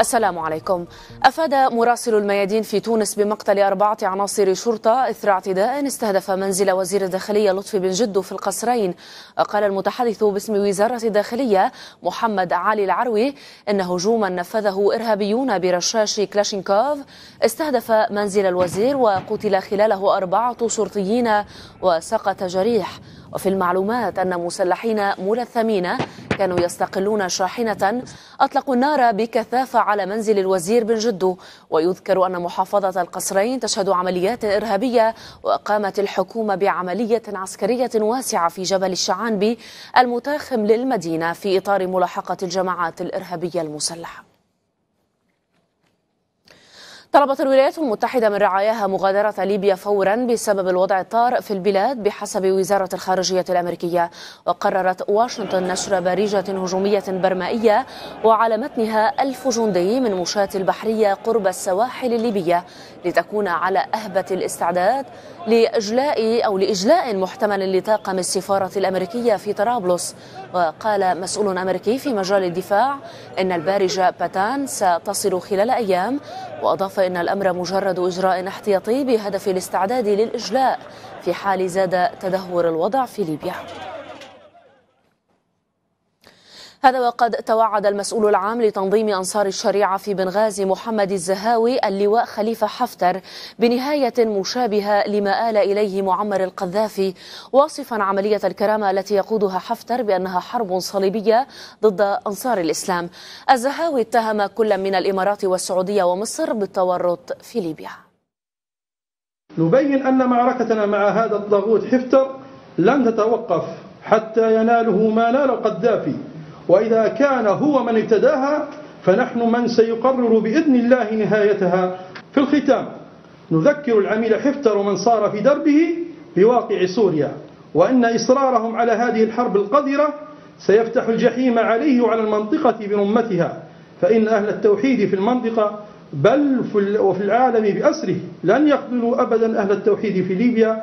السلام عليكم أفاد مراسل الميادين في تونس بمقتل أربعة عناصر شرطة إثر اعتداء استهدف منزل وزير الداخلية لطفي بن جدو في القصرين قال المتحدث باسم وزارة الداخلية محمد علي العروي إن هجوما نفذه إرهابيون برشاش كلاشينكوف استهدف منزل الوزير وقتل خلاله أربعة شرطيين وسقط جريح وفي المعلومات أن مسلحين ملثمين كانوا يستقلون شاحنة أطلقوا النار بكثافة على منزل الوزير بن جدو ويذكر أن محافظة القصرين تشهد عمليات إرهابية وقامت الحكومة بعملية عسكرية واسعة في جبل الشعانبي المتاخم للمدينة في إطار ملاحقة الجماعات الإرهابية المسلحة طلبت الولايات المتحدة من رعاياها مغادرة ليبيا فورا بسبب الوضع الطارئ في البلاد بحسب وزارة الخارجية الأمريكية وقررت واشنطن نشر بريجة هجومية برمائية وعلى متنها ألف جندي من مشاة البحرية قرب السواحل الليبية لتكون على أهبة الاستعداد لإجلاء أو لإجلاء محتمل لطاقم السفارة الأمريكية في طرابلس وقال مسؤول أمريكي في مجال الدفاع أن البارجة باتان ستصل خلال أيام وأضاف أن الأمر مجرد إجراء احتياطي بهدف الاستعداد للإجلاء في حال زاد تدهور الوضع في ليبيا هذا وقد توعد المسؤول العام لتنظيم أنصار الشريعة في بنغازي محمد الزهاوي اللواء خليفة حفتر بنهاية مشابهة لما آل إليه معمر القذافي واصفا عملية الكرامة التي يقودها حفتر بأنها حرب صليبية ضد أنصار الإسلام الزهاوي اتهم كل من الإمارات والسعودية ومصر بالتورط في ليبيا نبين أن معركتنا مع هذا الطاغوت حفتر لن تتوقف حتى يناله ما نال القذافي وإذا كان هو من ابتداها فنحن من سيقرر بإذن الله نهايتها في الختام نذكر العميل حفتر ومن صار في دربه بواقع سوريا وأن إصرارهم على هذه الحرب القذرة سيفتح الجحيم عليه وعلى المنطقة برمتها فإن أهل التوحيد في المنطقة بل وفي العالم بأسره لن يقبلوا أبدا أهل التوحيد في ليبيا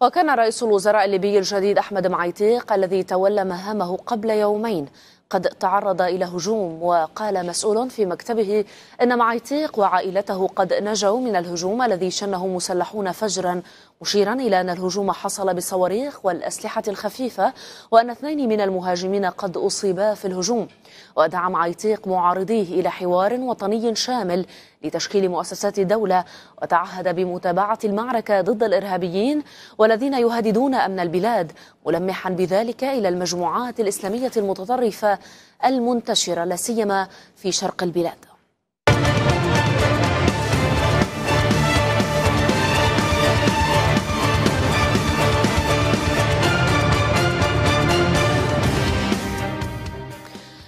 وكان رئيس الوزراء الليبي الجديد أحمد معيطيق الذي تولى مهامه قبل يومين قد تعرض إلى هجوم وقال مسؤول في مكتبه أن معيطيق وعائلته قد نجوا من الهجوم الذي شنه مسلحون فجرا مشيرا إلى أن الهجوم حصل بالصواريخ والأسلحة الخفيفة وأن اثنين من المهاجمين قد أصيبا في الهجوم ودعم عيتيق معارضيه إلى حوار وطني شامل لتشكيل مؤسسات الدولة وتعهد بمتابعة المعركة ضد الإرهابيين والذين يهددون أمن البلاد ملمحا بذلك إلى المجموعات الإسلامية المتطرفة المنتشرة لا سيما في شرق البلاد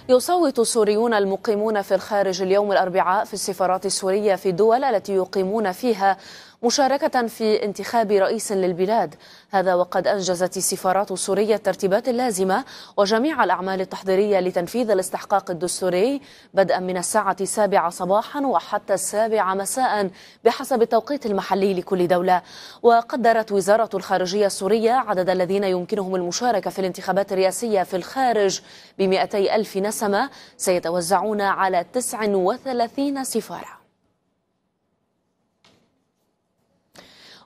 يصوت السوريون المقيمون في الخارج اليوم الأربعاء في السفارات السورية في الدول التي يقيمون فيها مشاركة في انتخاب رئيس للبلاد هذا وقد أنجزت السفارات السورية الترتيبات اللازمة وجميع الأعمال التحضيرية لتنفيذ الاستحقاق الدستوري بدءا من الساعة السابعة صباحا وحتى السابعة مساء بحسب التوقيت المحلي لكل دولة وقدرت وزارة الخارجية السورية عدد الذين يمكنهم المشاركة في الانتخابات الرئاسية في الخارج ب ألف نسمة سيتوزعون على 39 سفارة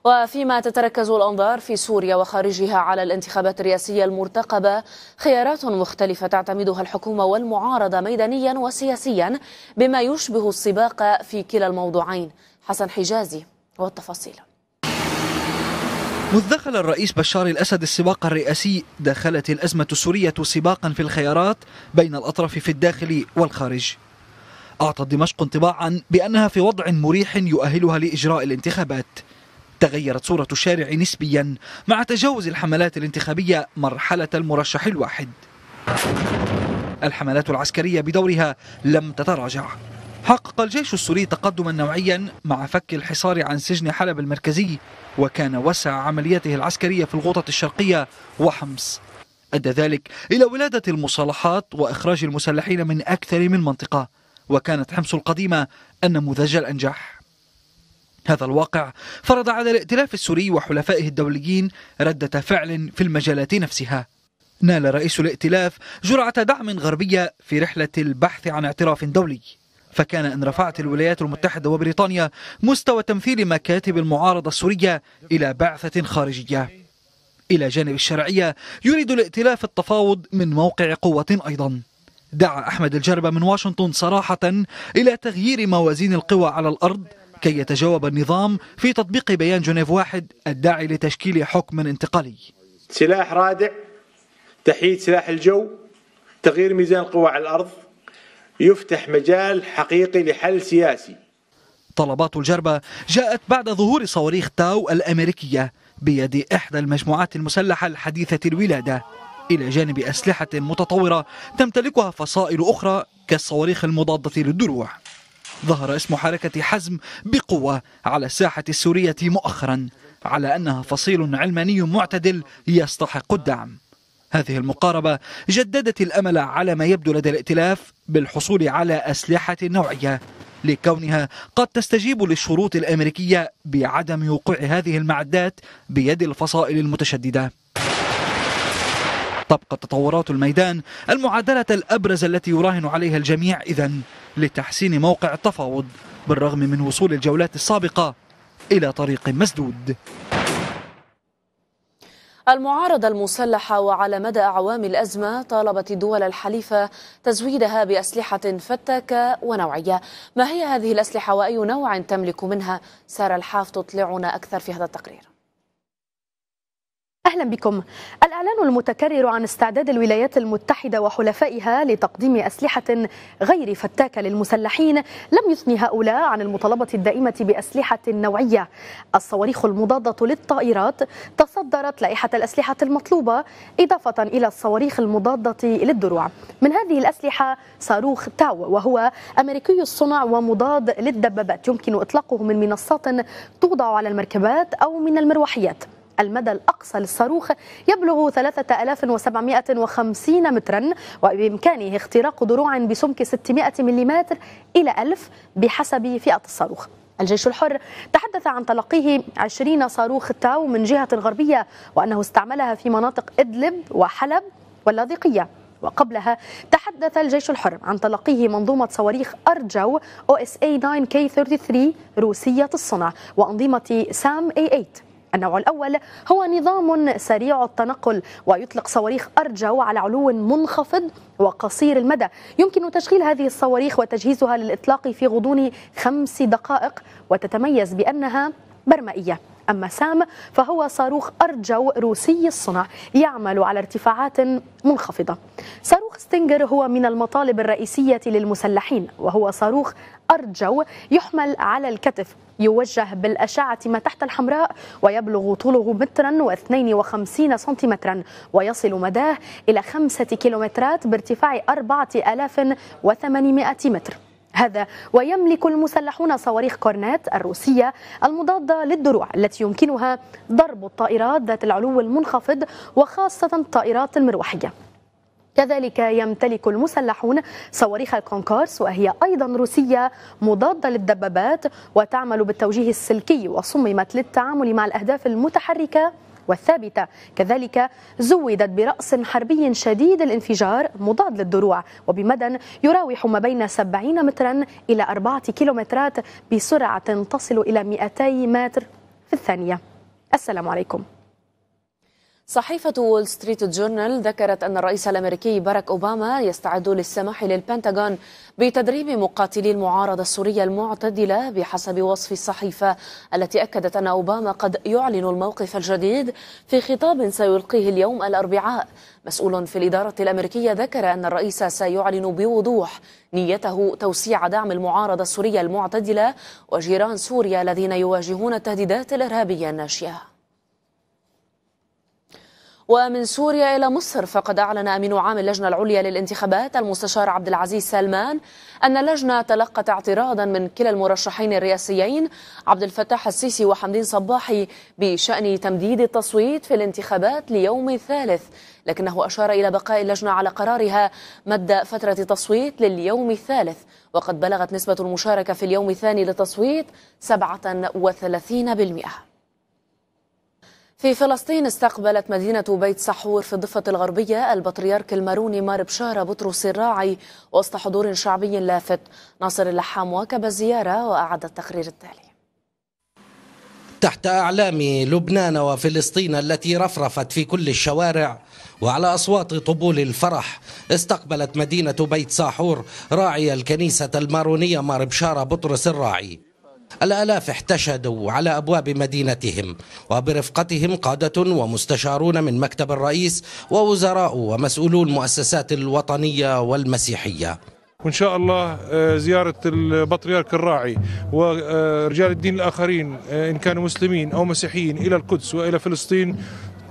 وفيما تتركز الأنظار في سوريا وخارجها على الانتخابات الرئاسية المرتقبة خيارات مختلفة تعتمدها الحكومة والمعارضة ميدانيا وسياسيا بما يشبه السباق في كلا الموضوعين حسن حجازي والتفاصيل مذ دخل الرئيس بشار الأسد السباق الرئاسي دخلت الأزمة السورية سباقا في الخيارات بين الأطراف في الداخل والخارج أعطت دمشق انطباعا بأنها في وضع مريح يؤهلها لإجراء الانتخابات تغيرت صورة الشارع نسبيا مع تجاوز الحملات الانتخابية مرحلة المرشح الواحد الحملات العسكرية بدورها لم تتراجع حقق الجيش السوري تقدما نوعيا مع فك الحصار عن سجن حلب المركزي وكان وسع عملياته العسكرية في الغوطة الشرقية وحمص أدى ذلك إلى ولادة المصالحات وإخراج المسلحين من أكثر من منطقة وكانت حمص القديمة النموذج الأنجح هذا الواقع فرض على الائتلاف السوري وحلفائه الدوليين ردة فعل في المجالات نفسها نال رئيس الائتلاف جرعة دعم غربية في رحلة البحث عن اعتراف دولي فكان إن رفعت الولايات المتحدة وبريطانيا مستوى تمثيل مكاتب المعارضة السورية إلى بعثة خارجية إلى جانب الشرعية يريد الائتلاف التفاوض من موقع قوة أيضا دعا أحمد الجربة من واشنطن صراحة إلى تغيير موازين القوى على الأرض كي يتجاوب النظام في تطبيق بيان جنيف واحد الداعي لتشكيل حكم انتقالي سلاح رادع تحييد سلاح الجو تغيير ميزان القوى على الأرض يفتح مجال حقيقي لحل سياسي طلبات الجربة جاءت بعد ظهور صواريخ تاو الأمريكية بيد إحدى المجموعات المسلحة الحديثة الولادة إلى جانب أسلحة متطورة تمتلكها فصائل أخرى كالصواريخ المضادة للدروع ظهر اسم حركة حزم بقوة على الساحة السورية مؤخرا على أنها فصيل علماني معتدل يستحق الدعم هذه المقاربة جددت الأمل على ما يبدو لدى الائتلاف بالحصول على أسلحة نوعية لكونها قد تستجيب للشروط الأمريكية بعدم وقوع هذه المعدات بيد الفصائل المتشددة تبقى تطورات الميدان المعادلة الأبرز التي يراهن عليها الجميع إذا لتحسين موقع التفاوض بالرغم من وصول الجولات السابقة إلى طريق مسدود المعارضة المسلحة وعلى مدى أعوام الأزمة طالبت الدول الحليفة تزويدها بأسلحة فتاكة ونوعية ما هي هذه الأسلحة وأي نوع تملك منها سارة الحاف تطلعنا أكثر في هذا التقرير أهلا بكم الإعلان المتكرر عن استعداد الولايات المتحدة وحلفائها لتقديم أسلحة غير فتاكة للمسلحين لم يثني هؤلاء عن المطالبة الدائمة بأسلحة نوعية الصواريخ المضادة للطائرات تصدرت لائحة الأسلحة المطلوبة إضافة إلى الصواريخ المضادة للدروع من هذه الأسلحة صاروخ تاو وهو أمريكي الصنع ومضاد للدبابات يمكن إطلاقه من منصات توضع على المركبات أو من المروحيات المدى الأقصى للصاروخ يبلغ 3750 مترا وبإمكانه اختراق دروع بسمك 600 ملم إلى 1000 بحسب فئة الصاروخ الجيش الحر تحدث عن تلقيه 20 صاروخ تاو من جهة غربية وأنه استعملها في مناطق إدلب وحلب واللاذقية وقبلها تحدث الجيش الحر عن تلقيه منظومة صواريخ أرجو OSA 9K33 إيه روسية الصنع وأنظمة سام A8 إيه النوع الأول هو نظام سريع التنقل ويطلق صواريخ أرجو على علو منخفض وقصير المدى يمكن تشغيل هذه الصواريخ وتجهيزها للإطلاق في غضون خمس دقائق وتتميز بأنها برمائية أما سام فهو صاروخ أرجو روسي الصنع يعمل على ارتفاعات منخفضة صاروخ ستينجر هو من المطالب الرئيسية للمسلحين وهو صاروخ أرجو يحمل على الكتف يوجه بالأشعة ما تحت الحمراء ويبلغ طوله مترا و52 سنتيمترا ويصل مداه إلى خمسة كيلومترات بارتفاع أربعة آلاف وثمانمائة متر هذا ويملك المسلحون صواريخ كورنات الروسية المضادة للدروع التي يمكنها ضرب الطائرات ذات العلو المنخفض وخاصة الطائرات المروحية كذلك يمتلك المسلحون صواريخ الكونكورس وهي أيضا روسية مضادة للدبابات وتعمل بالتوجيه السلكي وصممت للتعامل مع الأهداف المتحركة والثابتة كذلك زودت برأس حربي شديد الانفجار مضاد للدروع وبمدى يراوح ما بين 70 مترا إلى 4 كيلومترات بسرعة تصل إلى 200 متر في الثانية السلام عليكم صحيفة وول ستريت جورنال ذكرت أن الرئيس الأمريكي باراك أوباما يستعد للسماح للبنتاغون بتدريب مقاتلي المعارضة السورية المعتدلة بحسب وصف الصحيفة التي أكدت أن أوباما قد يعلن الموقف الجديد في خطاب سيلقيه اليوم الأربعاء مسؤول في الإدارة الأمريكية ذكر أن الرئيس سيعلن بوضوح نيته توسيع دعم المعارضة السورية المعتدلة وجيران سوريا الذين يواجهون التهديدات الإرهابية الناشئة ومن سوريا إلى مصر فقد أعلن أمين عام اللجنة العليا للانتخابات المستشار عبد العزيز سلمان أن اللجنة تلقت اعتراضا من كلا المرشحين الرئاسيين عبد الفتاح السيسي وحمدين صباحي بشأن تمديد التصويت في الانتخابات ليوم الثالث لكنه أشار إلى بقاء اللجنة على قرارها مد فترة التصويت لليوم الثالث وقد بلغت نسبة المشاركة في اليوم الثاني للتصويت 37% في فلسطين استقبلت مدينة بيت صحور في الضفة الغربية البطريرك الماروني مار بشارة بطرس الراعي وسط حضور شعبي لافت ناصر اللحام واكب الزيارة وأعد التقرير التالي تحت أعلام لبنان وفلسطين التي رفرفت في كل الشوارع وعلى أصوات طبول الفرح استقبلت مدينة بيت ساحور راعي الكنيسة المارونية مار بشارة بطرس الراعي الآلاف احتشدوا على أبواب مدينتهم وبرفقتهم قادة ومستشارون من مكتب الرئيس ووزراء ومسؤولو المؤسسات الوطنية والمسيحية وان شاء الله آه، زياره البطريرك الراعي ورجال الدين الاخرين آه، ان كانوا مسلمين او مسيحيين الى القدس والى فلسطين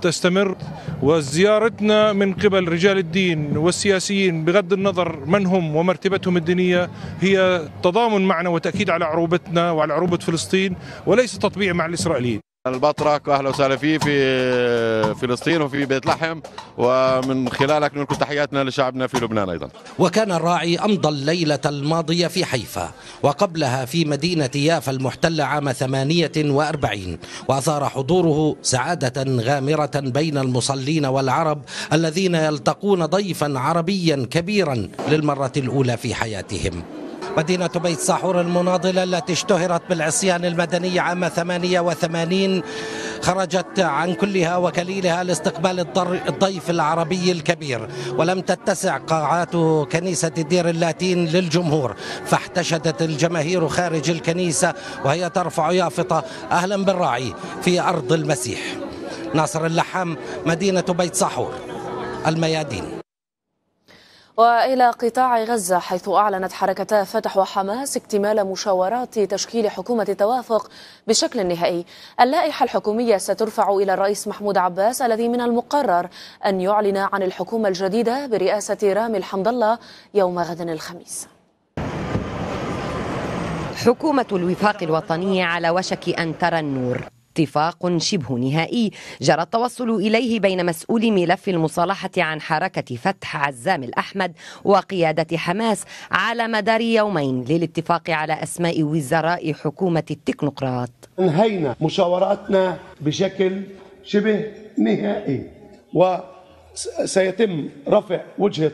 تستمر وزيارتنا من قبل رجال الدين والسياسيين بغض النظر من هم ومرتبتهم الدينية هي تضامن معنا وتأكيد على عروبتنا وعلى عروبة فلسطين وليس تطبيع مع الإسرائيليين البطرك واهلا وسهلا فيه في فلسطين وفي بيت لحم ومن خلالك نقول تحياتنا لشعبنا في لبنان ايضا. وكان الراعي امضى الليله الماضيه في حيفا وقبلها في مدينه يافا المحتله عام 48 واثار حضوره سعاده غامره بين المصلين والعرب الذين يلتقون ضيفا عربيا كبيرا للمره الاولى في حياتهم. مدينة بيت ساحور المناضلة التي اشتهرت بالعصيان المدني عام 88 خرجت عن كلها وكليلها لاستقبال الضيف العربي الكبير ولم تتسع قاعات كنيسة دير اللاتين للجمهور فاحتشدت الجماهير خارج الكنيسة وهي ترفع يافطة أهلا بالراعي في أرض المسيح ناصر اللحام مدينة بيت ساحور الميادين وإلى قطاع غزة حيث أعلنت حركتا فتح وحماس اكتمال مشاورات تشكيل حكومة توافق بشكل نهائي اللائحة الحكومية سترفع إلى الرئيس محمود عباس الذي من المقرر أن يعلن عن الحكومة الجديدة برئاسة رامي الحمد الله يوم غد الخميس حكومة الوفاق الوطني على وشك أن ترى النور اتفاق شبه نهائي جرى التوصل إليه بين مسؤولي ملف المصالحة عن حركة فتح عزام الأحمد وقيادة حماس على مدار يومين للاتفاق على أسماء وزراء حكومة التكنوقراط انهينا مشاوراتنا بشكل شبه نهائي وسيتم رفع وجهة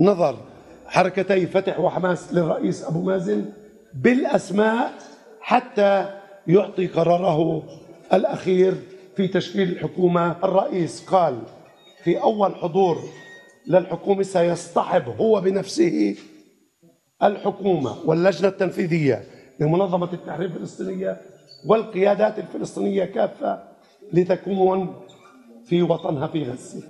نظر حركتي فتح وحماس للرئيس أبو مازن بالأسماء حتى يعطي قراره الأخير في تشكيل الحكومة الرئيس قال في أول حضور للحكومة سيصطحب هو بنفسه الحكومة واللجنة التنفيذية لمنظمة التحرير الفلسطينية والقيادات الفلسطينية كافة لتكون في وطنها في غزة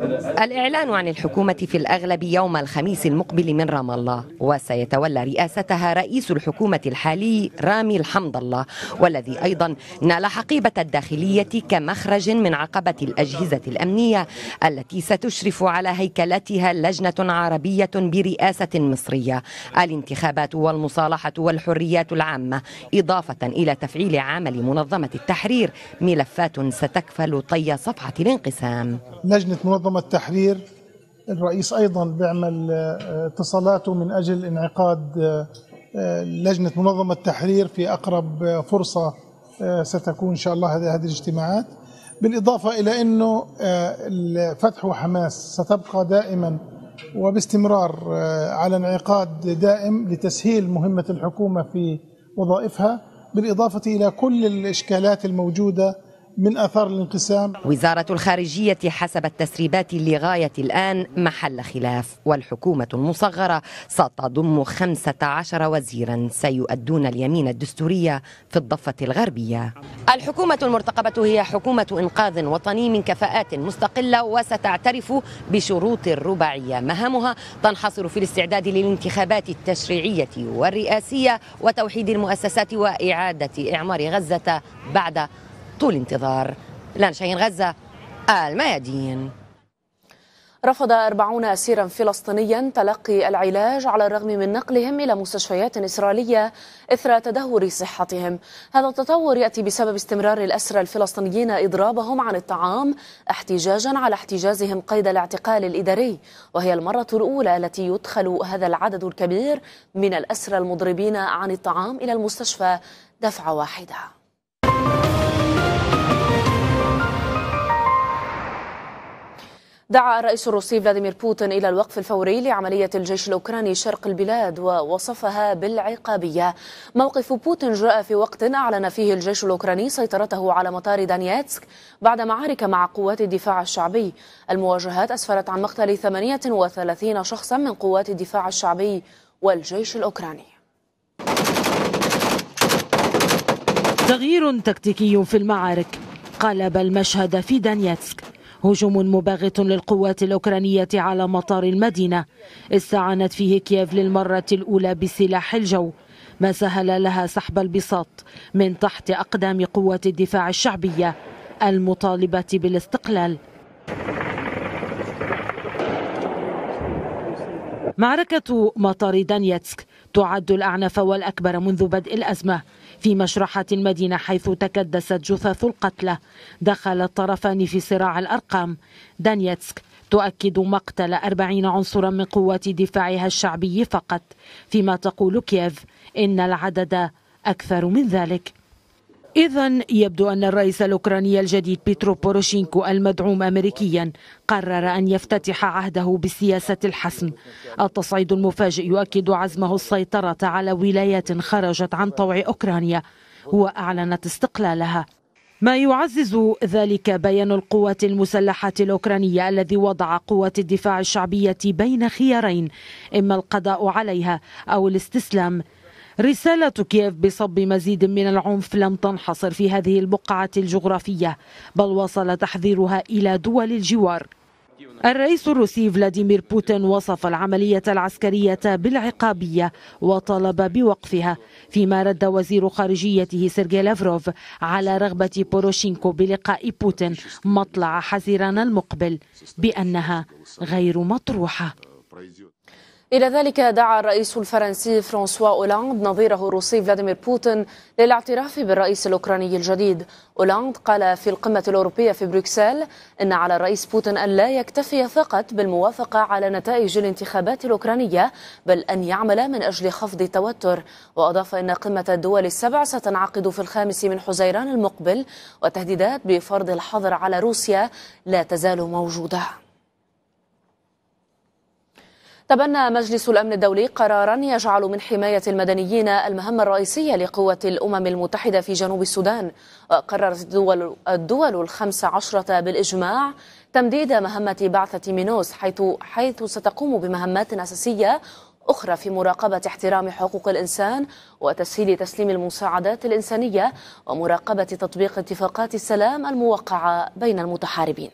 الإعلان عن الحكومة في الأغلب يوم الخميس المقبل من رام الله وسيتولى رئاستها رئيس الحكومة الحالي رامي الحمد الله والذي أيضا نال حقيبة الداخلية كمخرج من عقبة الأجهزة الأمنية التي ستشرف على هيكلتها لجنة عربية برئاسة مصرية الانتخابات والمصالحة والحريات العامة إضافة إلى تفعيل عمل منظمة التحرير ملفات ستكفل طي صفحة الانقسام الختام لجنة منظمة التحرير الرئيس أيضا بيعمل آه، اتصالاته من أجل انعقاد آه، لجنة منظمة التحرير في أقرب آه، فرصة ستكون إن شاء الله هذه الاجتماعات بالإضافة إلى أنه فتح وحماس ستبقى دائما وباستمرار على انعقاد دائم لتسهيل مهمة الحكومة في وظائفها بالإضافة إلى كل الإشكالات الموجودة من اثار الانقسام وزاره الخارجيه حسب التسريبات لغايه الان محل خلاف والحكومه المصغره ستضم 15 وزيرا سيؤدون اليمين الدستوريه في الضفه الغربيه الحكومه المرتقبه هي حكومه انقاذ وطني من كفاءات مستقله وستعترف بشروط الرباعيه، مهامها تنحصر في الاستعداد للانتخابات التشريعيه والرئاسيه وتوحيد المؤسسات واعاده اعمار غزه بعد طول انتظار شاهين غزة الميادين رفض أربعون أسيرا فلسطينيا تلقي العلاج على الرغم من نقلهم إلى مستشفيات إسرائيلية إثر تدهور صحتهم هذا التطور يأتي بسبب استمرار الأسرى الفلسطينيين إضرابهم عن الطعام احتجاجا على احتجازهم قيد الاعتقال الإداري وهي المرة الأولى التي يدخل هذا العدد الكبير من الأسرى المضربين عن الطعام إلى المستشفى دفعة واحدة دعا الرئيس الروسي فلاديمير بوتين إلى الوقف الفوري لعملية الجيش الأوكراني شرق البلاد ووصفها بالعقابية موقف بوتين جاء في وقت أعلن فيه الجيش الأوكراني سيطرته على مطار دانياتسك بعد معارك مع قوات الدفاع الشعبي المواجهات أسفرت عن مقتل 38 شخصا من قوات الدفاع الشعبي والجيش الأوكراني تغيير تكتيكي في المعارك قلب المشهد في دانيتسك هجوم مباغت للقوات الأوكرانية على مطار المدينة استعانت فيه كييف للمرة الأولى بسلاح الجو ما سهل لها سحب البساط من تحت أقدام قوات الدفاع الشعبية المطالبة بالاستقلال معركة مطار دانيتسك تعد الأعنف والأكبر منذ بدء الأزمة في مشرحة المدينة حيث تكدست جثث القتلى دخل الطرفان في صراع الأرقام دانيتسك تؤكد مقتل أربعين عنصرا من قوات دفاعها الشعبي فقط فيما تقول كييف إن العدد أكثر من ذلك إذا يبدو أن الرئيس الأوكراني الجديد بيترو بوروشينكو المدعوم أمريكيا قرر أن يفتتح عهده بسياسة الحسم التصعيد المفاجئ يؤكد عزمه السيطرة على ولايات خرجت عن طوع أوكرانيا وأعلنت استقلالها ما يعزز ذلك بيان القوات المسلحة الأوكرانية الذي وضع قوات الدفاع الشعبية بين خيارين إما القضاء عليها أو الاستسلام رسالة كييف بصب مزيد من العنف لم تنحصر في هذه البقعة الجغرافية بل وصل تحذيرها إلى دول الجوار الرئيس الروسي فلاديمير بوتين وصف العملية العسكرية بالعقابية وطلب بوقفها فيما رد وزير خارجيته سيرجي لافروف على رغبة بوروشينكو بلقاء بوتين مطلع حزيران المقبل بأنها غير مطروحة إلى ذلك دعا الرئيس الفرنسي فرانسوا أولاند نظيره الروسي فلاديمير بوتين للاعتراف بالرئيس الأوكراني الجديد أولاند قال في القمة الأوروبية في بروكسل إن على الرئيس بوتين أن لا يكتفي فقط بالموافقة على نتائج الانتخابات الأوكرانية بل أن يعمل من أجل خفض التوتر وأضاف أن قمة الدول السبع ستنعقد في الخامس من حزيران المقبل وتهديدات بفرض الحظر على روسيا لا تزال موجوده تبنى مجلس الأمن الدولي قرارا يجعل من حماية المدنيين المهمة الرئيسية لقوة الأمم المتحدة في جنوب السودان قررت الدول, الدول الخمس عشرة بالإجماع تمديد مهمة بعثة مينوس حيث, حيث ستقوم بمهمات أساسية أخرى في مراقبة احترام حقوق الإنسان وتسهيل تسليم المساعدات الإنسانية ومراقبة تطبيق اتفاقات السلام الموقعة بين المتحاربين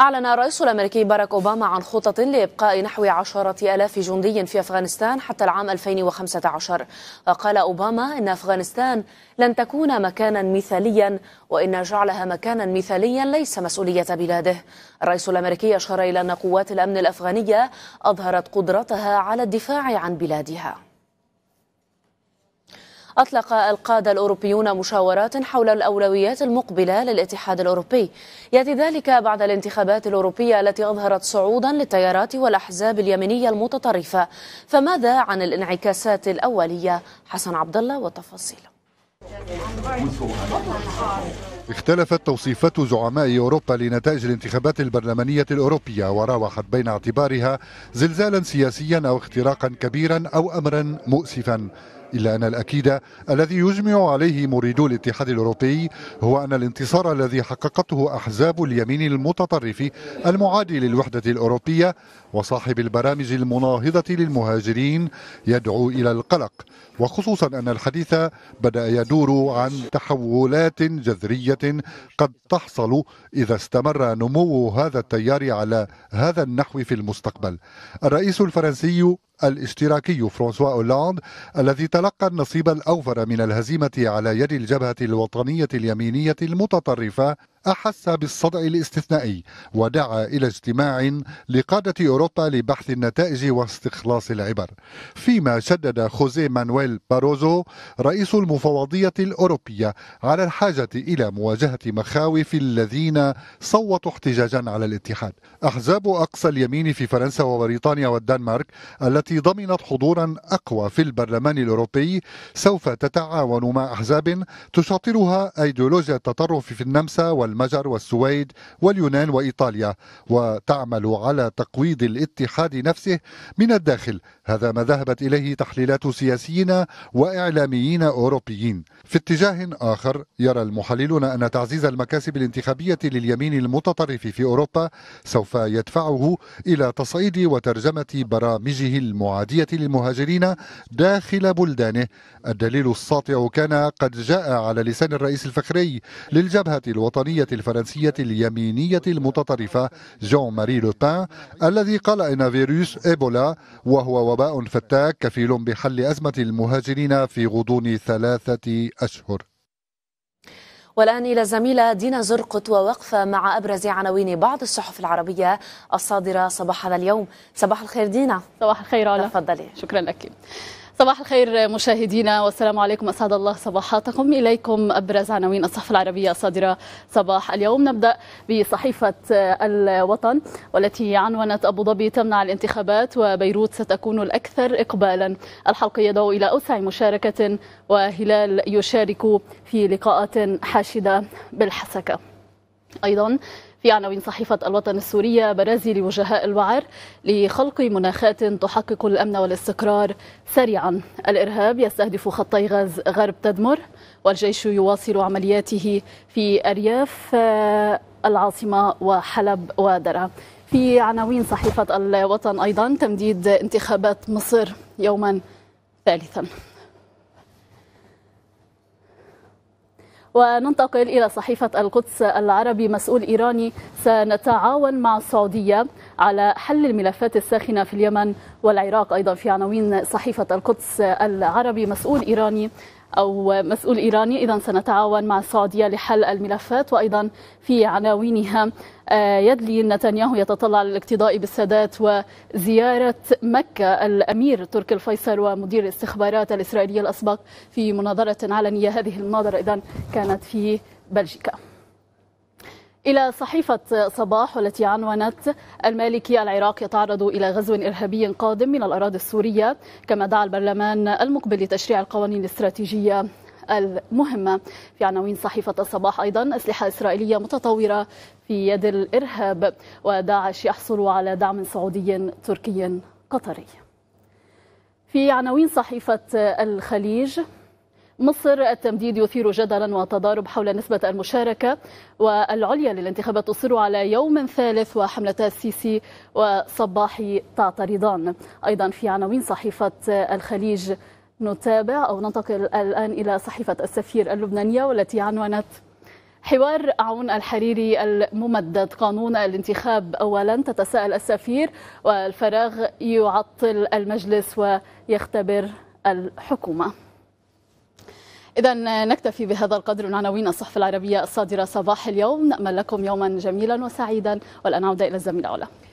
أعلن الرئيس الأمريكي باراك أوباما عن خطط لإبقاء نحو عشرة ألاف جندي في أفغانستان حتى العام 2015 وقال أوباما إن أفغانستان لن تكون مكانا مثاليا وإن جعلها مكانا مثاليا ليس مسؤولية بلاده الرئيس الأمريكي أشار إلى أن قوات الأمن الأفغانية أظهرت قدرتها على الدفاع عن بلادها أطلق القادة الأوروبيون مشاورات حول الأولويات المقبلة للاتحاد الأوروبي يأتي ذلك بعد الانتخابات الأوروبية التي أظهرت صعودا للتيارات والأحزاب اليمينية المتطرفة فماذا عن الانعكاسات الأولية حسن عبد الله والتفاصيل اختلفت توصيفات زعماء أوروبا لنتائج الانتخابات البرلمانية الأوروبية وراوحت بين اعتبارها زلزالا سياسيا أو اختراقا كبيرا أو أمرا مؤسفا إلا أن الأكيد الذي يجمع عليه مريدو الاتحاد الأوروبي هو أن الانتصار الذي حققته أحزاب اليمين المتطرف المعادي للوحدة الأوروبية وصاحب البرامج المناهضة للمهاجرين يدعو إلى القلق وخصوصا أن الحديث بدأ يدور عن تحولات جذرية قد تحصل إذا استمر نمو هذا التيار على هذا النحو في المستقبل الرئيس الفرنسي الاشتراكي فرانسوا أولاند الذي تلقى النصيب الأوفر من الهزيمة على يد الجبهة الوطنية اليمينية المتطرفة أحس بالصدع الاستثنائي ودعا إلى اجتماع لقادة أوروبا لبحث النتائج واستخلاص العبر فيما شدد خوزي مانويل باروزو رئيس المفوضية الأوروبية على الحاجة إلى مواجهة مخاوف الذين صوتوا احتجاجا على الاتحاد أحزاب أقصى اليمين في فرنسا وبريطانيا والدنمارك التي ضمنت حضورا أقوى في البرلمان الأوروبي سوف تتعاون مع أحزاب تشاطرها أيديولوجيا التطرف في النمسا والمجر والسويد واليونان وإيطاليا وتعمل على تقويض الاتحاد نفسه من الداخل هذا ما ذهبت إليه تحليلات سياسيين وإعلاميين أوروبيين في اتجاه آخر يرى المحللون أن تعزيز المكاسب الانتخابية لليمين المتطرف في أوروبا سوف يدفعه إلى تصعيد وترجمة برامجه المعادية للمهاجرين داخل بلدانه الدليل الساطع كان قد جاء على لسان الرئيس الفخري للجبهة الوطنية العسكرية الفرنسية اليمينية المتطرفة جون ماري لوبان الذي قال إن فيروس إيبولا وهو وباء فتاك كفيل بحل أزمة المهاجرين في غضون ثلاثة أشهر والآن إلى الزميلة دينا زرقت ووقفة مع أبرز عناوين بعض الصحف العربية الصادرة صباح هذا اليوم صباح الخير دينا صباح الخير تفضلي شكرا لك صباح الخير مشاهدينا والسلام عليكم اسعد الله صباحاتكم اليكم ابرز عناوين الصحف العربيه الصادره صباح اليوم نبدا بصحيفه الوطن والتي عنونت ابو ظبي تمنع الانتخابات وبيروت ستكون الاكثر اقبالا الحلق يدعو الى اوسع مشاركه وهلال يشارك في لقاءات حاشده بالحسكه ايضا في عناوين صحيفة الوطن السورية برازيل وجهاء الوعر لخلق مناخات تحقق الأمن والاستقرار سريعا الإرهاب يستهدف خطي غاز غرب تدمر والجيش يواصل عملياته في أرياف آه، العاصمة وحلب ودرعا في عناوين صحيفة الوطن أيضا تمديد انتخابات مصر يوما ثالثا وننتقل إلى صحيفة القدس العربي مسؤول إيراني سنتعاون مع السعودية على حل الملفات الساخنة في اليمن والعراق أيضا في عناوين صحيفة القدس العربي مسؤول إيراني أو مسؤول إيراني إذا سنتعاون مع السعودية لحل الملفات وأيضا في عناوينها آه، يدلي نتنياهو يتطلع للاقتضاء بالسادات وزيارة مكة الأمير تركي الفيصل ومدير الاستخبارات الإسرائيلية الأسبق في مناظرة علنية هذه المناظرة إذا كانت في بلجيكا إلى صحيفة صباح والتي عنونت المالكي العراق يتعرض إلى غزو إرهابي قادم من الأراضي السورية كما دعا البرلمان المقبل لتشريع القوانين الاستراتيجية المهمة في عناوين صحيفة الصباح أيضا أسلحة إسرائيلية متطورة في يد الإرهاب وداعش يحصل على دعم سعودي تركي قطري في عناوين صحيفة الخليج مصر التمديد يثير جدلا وتضارب حول نسبة المشاركة والعليا للانتخابات تصر على يوم ثالث وحملتا السيسي وصباحي تعترضان أيضا في عناوين صحيفة الخليج نتابع أو ننتقل الآن إلى صحيفة السفير اللبنانية والتي عنونت حوار عون الحريري الممدد قانون الانتخاب اولا تتساءل السفير والفراغ يعطل المجلس ويختبر الحكومه إذا نكتفي بهذا القدر من عناوين الصحف العربية الصادرة صباح اليوم نأمل لكم يوما جميلا وسعيدا والآن عودة إلى الزميلة علا